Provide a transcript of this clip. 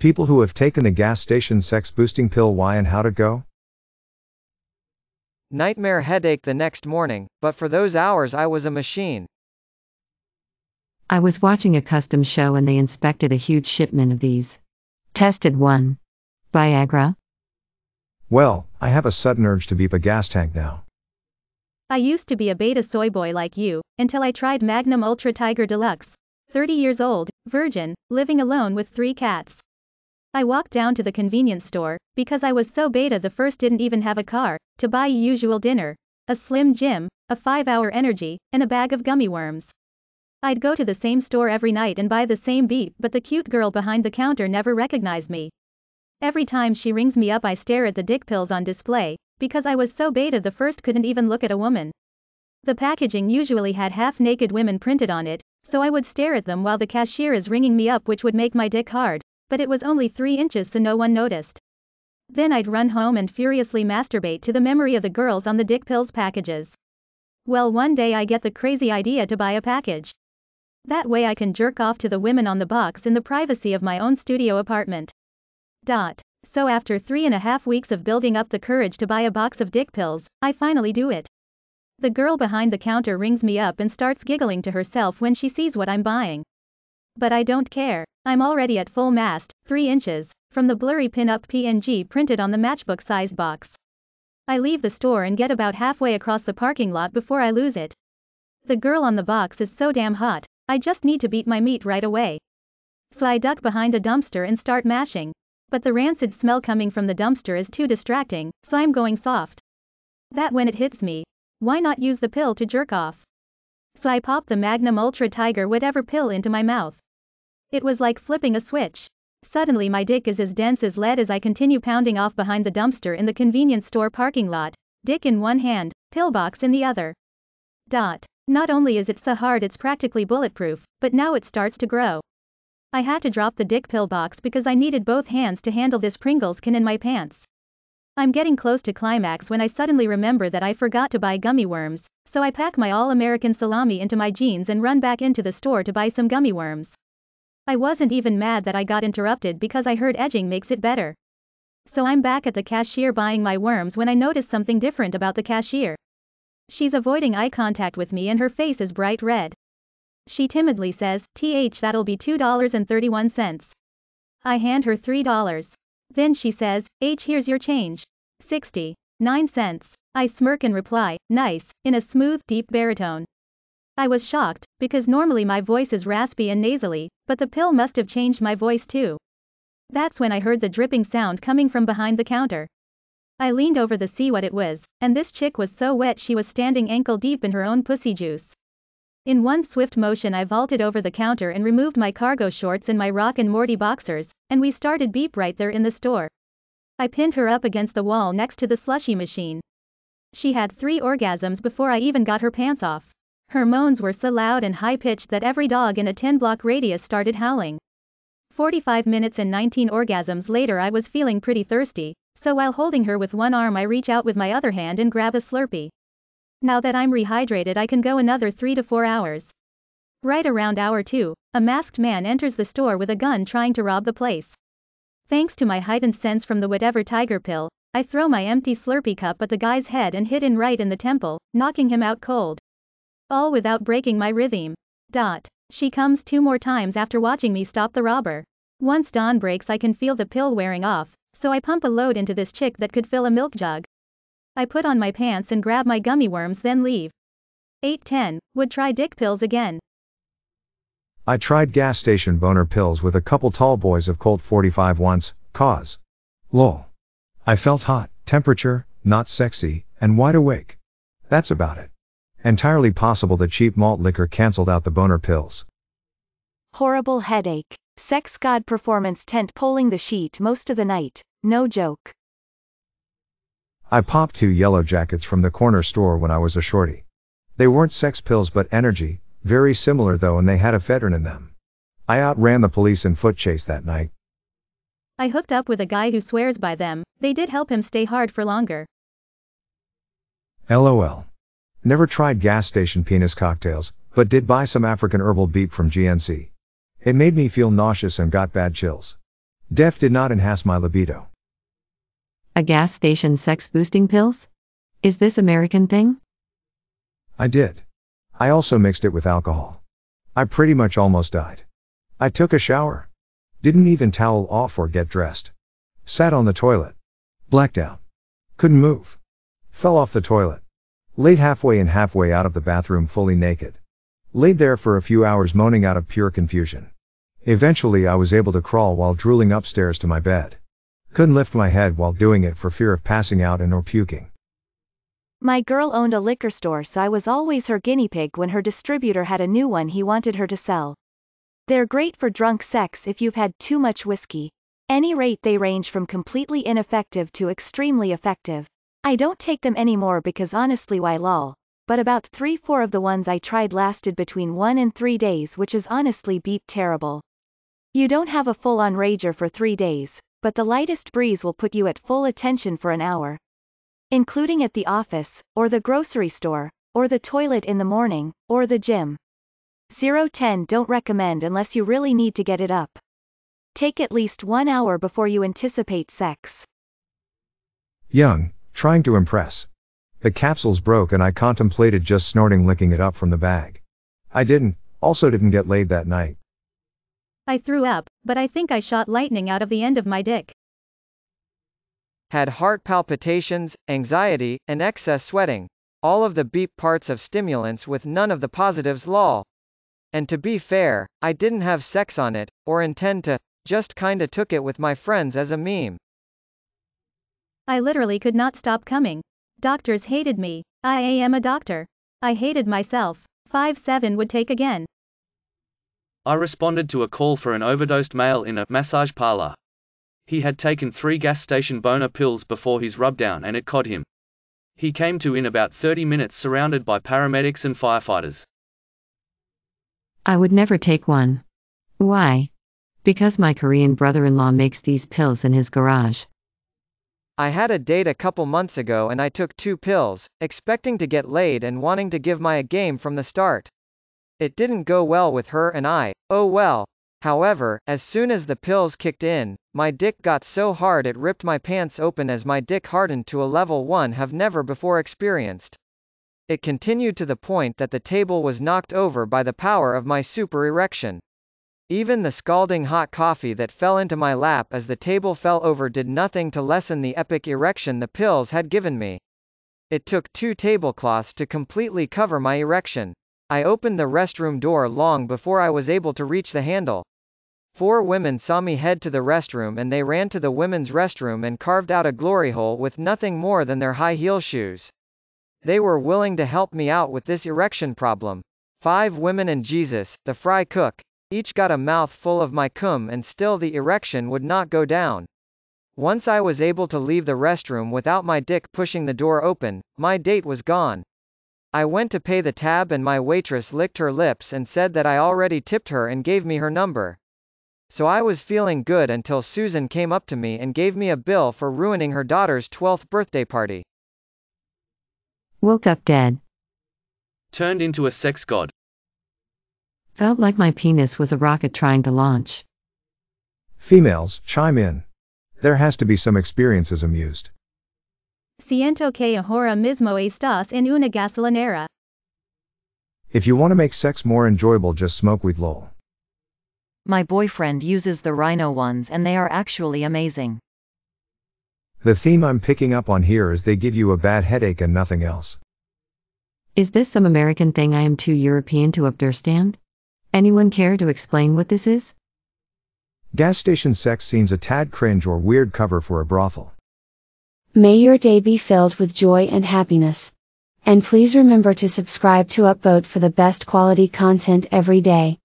People who have taken the gas station sex boosting pill why and how to go? Nightmare headache the next morning, but for those hours I was a machine. I was watching a custom show and they inspected a huge shipment of these. Tested one. Viagra. Well, I have a sudden urge to beep a gas tank now. I used to be a beta soy boy like you, until I tried Magnum Ultra Tiger Deluxe. 30 years old, virgin, living alone with three cats. I walked down to the convenience store, because I was so beta the first didn't even have a car, to buy usual dinner, a Slim Jim, a 5-hour energy, and a bag of gummy worms. I'd go to the same store every night and buy the same beat but the cute girl behind the counter never recognized me. Every time she rings me up I stare at the dick pills on display, because I was so beta the first couldn't even look at a woman. The packaging usually had half-naked women printed on it, so I would stare at them while the cashier is ringing me up which would make my dick hard but it was only three inches so no one noticed. Then I'd run home and furiously masturbate to the memory of the girls on the dick pills packages. Well one day I get the crazy idea to buy a package. That way I can jerk off to the women on the box in the privacy of my own studio apartment. Dot. So after three and a half weeks of building up the courage to buy a box of dick pills, I finally do it. The girl behind the counter rings me up and starts giggling to herself when she sees what I'm buying. But I don't care. I'm already at full mast, 3 inches, from the blurry pin-up PNG printed on the matchbook size box. I leave the store and get about halfway across the parking lot before I lose it. The girl on the box is so damn hot, I just need to beat my meat right away. So I duck behind a dumpster and start mashing. But the rancid smell coming from the dumpster is too distracting, so I'm going soft. That when it hits me, why not use the pill to jerk off? So I pop the Magnum Ultra Tiger whatever pill into my mouth. It was like flipping a switch. Suddenly my dick is as dense as lead as I continue pounding off behind the dumpster in the convenience store parking lot, dick in one hand, pillbox in the other. Dot. Not only is it so hard it's practically bulletproof, but now it starts to grow. I had to drop the dick pillbox because I needed both hands to handle this Pringles can in my pants. I'm getting close to climax when I suddenly remember that I forgot to buy gummy worms, so I pack my all-American salami into my jeans and run back into the store to buy some gummy worms. I wasn't even mad that I got interrupted because I heard edging makes it better. So I'm back at the cashier buying my worms when I notice something different about the cashier. She's avoiding eye contact with me and her face is bright red. She timidly says, th that'll be $2.31. I hand her $3. Then she says, H here's your change. sixty-nine cents. I smirk and reply, nice, in a smooth, deep baritone. I was shocked, because normally my voice is raspy and nasally, but the pill must have changed my voice too. That's when I heard the dripping sound coming from behind the counter. I leaned over to see what it was, and this chick was so wet she was standing ankle deep in her own pussy juice. In one swift motion I vaulted over the counter and removed my cargo shorts and my Rock and Morty boxers, and we started beep right there in the store. I pinned her up against the wall next to the slushy machine. She had three orgasms before I even got her pants off. Her moans were so loud and high pitched that every dog in a 10 block radius started howling. 45 minutes and 19 orgasms later, I was feeling pretty thirsty, so while holding her with one arm, I reach out with my other hand and grab a Slurpee. Now that I'm rehydrated, I can go another 3 to 4 hours. Right around hour 2, a masked man enters the store with a gun trying to rob the place. Thanks to my heightened sense from the whatever tiger pill, I throw my empty Slurpee cup at the guy's head and hit in right in the temple, knocking him out cold. All without breaking my rhythm. Dot. She comes two more times after watching me stop the robber. Once dawn breaks I can feel the pill wearing off, so I pump a load into this chick that could fill a milk jug. I put on my pants and grab my gummy worms then leave. 810, would try dick pills again. I tried gas station boner pills with a couple tall boys of Colt 45 once, cause. Lol. I felt hot, temperature, not sexy, and wide awake. That's about it. Entirely possible that cheap malt liquor cancelled out the boner pills. Horrible headache. Sex God performance tent pulling the sheet most of the night. No joke. I popped two yellow jackets from the corner store when I was a shorty. They weren't sex pills but energy, very similar though and they had ephedrine in them. I outran the police in foot chase that night. I hooked up with a guy who swears by them, they did help him stay hard for longer. LOL. Never tried gas station penis cocktails, but did buy some African herbal beep from GNC. It made me feel nauseous and got bad chills. Def did not enhance my libido. A gas station sex boosting pills? Is this American thing? I did. I also mixed it with alcohol. I pretty much almost died. I took a shower. Didn't even towel off or get dressed. Sat on the toilet. Blacked out. Couldn't move. Fell off the toilet. Laid halfway in halfway out of the bathroom fully naked. Laid there for a few hours moaning out of pure confusion. Eventually I was able to crawl while drooling upstairs to my bed. Couldn't lift my head while doing it for fear of passing out and or puking. My girl owned a liquor store so I was always her guinea pig when her distributor had a new one he wanted her to sell. They're great for drunk sex if you've had too much whiskey. Any rate they range from completely ineffective to extremely effective. I don't take them anymore because honestly why lol, but about 3-4 of the ones I tried lasted between 1 and 3 days which is honestly beep terrible. You don't have a full-on rager for 3 days, but the lightest breeze will put you at full attention for an hour. Including at the office, or the grocery store, or the toilet in the morning, or the gym. 010 don't recommend unless you really need to get it up. Take at least one hour before you anticipate sex. Young, Trying to impress. The capsules broke and I contemplated just snorting licking it up from the bag. I didn't, also didn't get laid that night. I threw up, but I think I shot lightning out of the end of my dick. Had heart palpitations, anxiety, and excess sweating. All of the beep parts of stimulants with none of the positives lol. And to be fair, I didn't have sex on it, or intend to, just kinda took it with my friends as a meme. I literally could not stop coming. Doctors hated me. I am a doctor. I hated myself. 5-7 would take again. I responded to a call for an overdosed male in a massage parlor. He had taken three gas station boner pills before his rubdown and it caught him. He came to in about 30 minutes surrounded by paramedics and firefighters. I would never take one. Why? Because my Korean brother in law makes these pills in his garage. I had a date a couple months ago and I took two pills, expecting to get laid and wanting to give my a game from the start. It didn't go well with her and I, oh well. However, as soon as the pills kicked in, my dick got so hard it ripped my pants open as my dick hardened to a level one have never before experienced. It continued to the point that the table was knocked over by the power of my super erection. Even the scalding hot coffee that fell into my lap as the table fell over did nothing to lessen the epic erection the pills had given me. It took two tablecloths to completely cover my erection. I opened the restroom door long before I was able to reach the handle. Four women saw me head to the restroom and they ran to the women's restroom and carved out a glory hole with nothing more than their high heel shoes. They were willing to help me out with this erection problem. Five women and Jesus, the fry cook, each got a mouth full of my cum and still the erection would not go down. Once I was able to leave the restroom without my dick pushing the door open, my date was gone. I went to pay the tab and my waitress licked her lips and said that I already tipped her and gave me her number. So I was feeling good until Susan came up to me and gave me a bill for ruining her daughter's 12th birthday party. Woke up dead. Turned into a sex god. Felt like my penis was a rocket trying to launch. Females, chime in. There has to be some experiences amused. Siento que ahora mismo estás en una gasolinera. If you want to make sex more enjoyable, just smoke weed, lol. My boyfriend uses the rhino ones and they are actually amazing. The theme I'm picking up on here is they give you a bad headache and nothing else. Is this some American thing I am too European to understand? Anyone care to explain what this is? Gas station sex seems a tad cringe or weird cover for a brothel. May your day be filled with joy and happiness. And please remember to subscribe to Upvote for the best quality content every day.